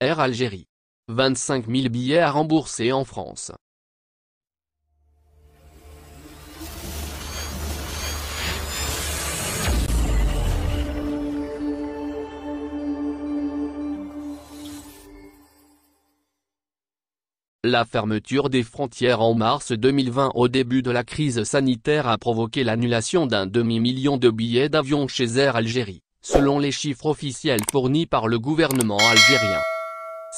Air Algérie. 25 000 billets à rembourser en France. La fermeture des frontières en mars 2020 au début de la crise sanitaire a provoqué l'annulation d'un demi-million de billets d'avion chez Air Algérie, selon les chiffres officiels fournis par le gouvernement algérien.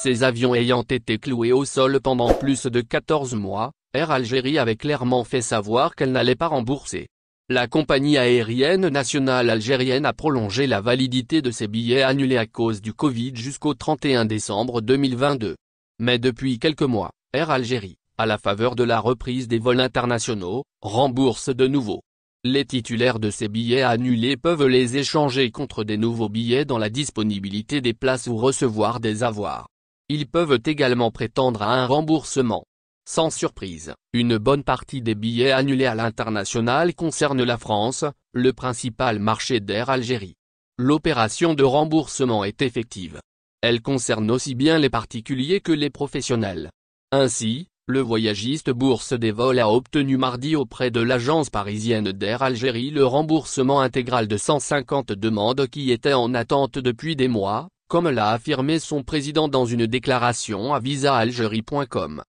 Ces avions ayant été cloués au sol pendant plus de 14 mois, Air Algérie avait clairement fait savoir qu'elle n'allait pas rembourser. La compagnie aérienne nationale algérienne a prolongé la validité de ses billets annulés à cause du Covid jusqu'au 31 décembre 2022. Mais depuis quelques mois, Air Algérie, à la faveur de la reprise des vols internationaux, rembourse de nouveau. Les titulaires de ces billets annulés peuvent les échanger contre des nouveaux billets dans la disponibilité des places ou recevoir des avoirs. Ils peuvent également prétendre à un remboursement. Sans surprise, une bonne partie des billets annulés à l'international concerne la France, le principal marché d'Air Algérie. L'opération de remboursement est effective. Elle concerne aussi bien les particuliers que les professionnels. Ainsi, le voyagiste Bourse des vols a obtenu mardi auprès de l'agence parisienne d'Air Algérie le remboursement intégral de 150 demandes qui étaient en attente depuis des mois, comme l'a affirmé son président dans une déclaration à visaalgérie.com.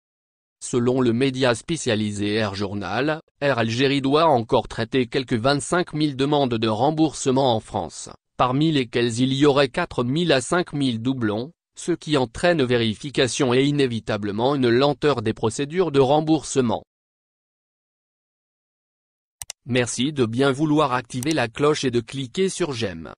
Selon le média spécialisé Air Journal, Air Algérie doit encore traiter quelques 25 000 demandes de remboursement en France, parmi lesquelles il y aurait 4 000 à 5 000 doublons, ce qui entraîne vérification et inévitablement une lenteur des procédures de remboursement. Merci de bien vouloir activer la cloche et de cliquer sur j'aime.